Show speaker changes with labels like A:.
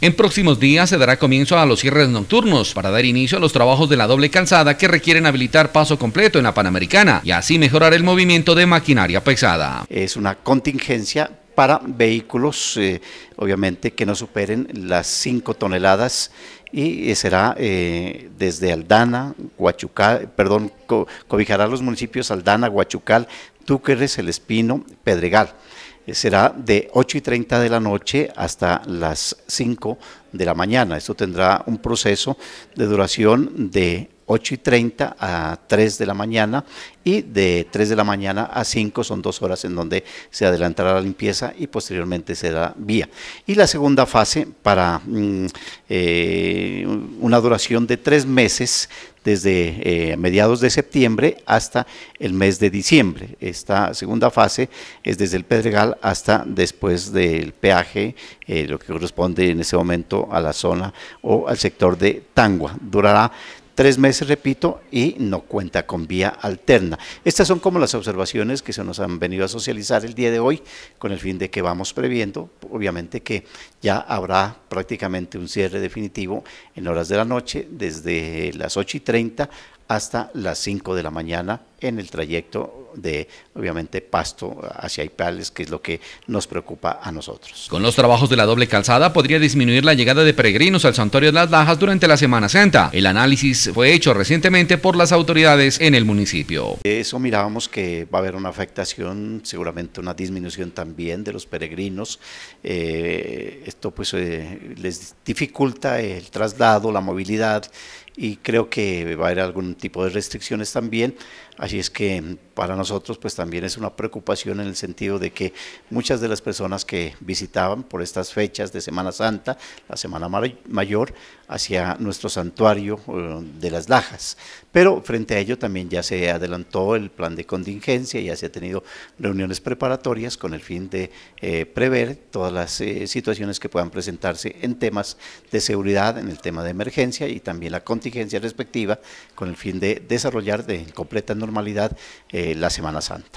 A: En próximos días se dará comienzo a los cierres nocturnos para dar inicio a los trabajos de la doble calzada que requieren habilitar paso completo en la Panamericana y así mejorar el movimiento de maquinaria pesada.
B: Es una contingencia para vehículos, eh, obviamente, que no superen las 5 toneladas y eh, será eh, desde Aldana, Huachucal, perdón, cobijará los municipios Aldana, Huachucal, Túqueres, El Espino, Pedregal. Eh, será de 8 y 30 de la noche hasta las 5 de la mañana. Esto tendrá un proceso de duración de 8 y 30 a 3 de la mañana y de 3 de la mañana a 5 son dos horas en donde se adelantará la limpieza y posteriormente será vía. Y la segunda fase para mm, eh, una duración de tres meses desde eh, mediados de septiembre hasta el mes de diciembre. Esta segunda fase es desde el Pedregal hasta después del peaje, eh, lo que corresponde en ese momento a la zona o al sector de Tangua. Durará tres meses, repito, y no cuenta con vía alterna. Estas son como las observaciones que se nos han venido a socializar el día de hoy, con el fin de que vamos previendo, obviamente que ya habrá prácticamente un cierre definitivo en horas de la noche, desde las 8 y 30 hasta las 5 de la mañana en el trayecto de, obviamente, pasto hacia Ipales, que es lo que nos preocupa a nosotros.
A: Con los trabajos de la doble calzada podría disminuir la llegada de peregrinos al santuario de las Bajas durante la Semana Santa. El análisis fue hecho recientemente por las autoridades en el municipio.
B: Eso mirábamos que va a haber una afectación, seguramente una disminución también de los peregrinos. Eh, pues eh, les dificulta el traslado, la movilidad y creo que va a haber algún tipo de restricciones también, así es que mm, para nosotros pues también es una preocupación en el sentido de que muchas de las personas que visitaban por estas fechas de Semana Santa, la Semana Mayor, hacia nuestro santuario eh, de las Lajas, pero frente a ello también ya se adelantó el plan de contingencia, ya se ha tenido reuniones preparatorias con el fin de eh, prever todas las situaciones que puedan presentarse en temas de seguridad, en el tema de emergencia y también la contingencia respectiva, con el fin de desarrollar de completa normalidad eh, la Semana Santa.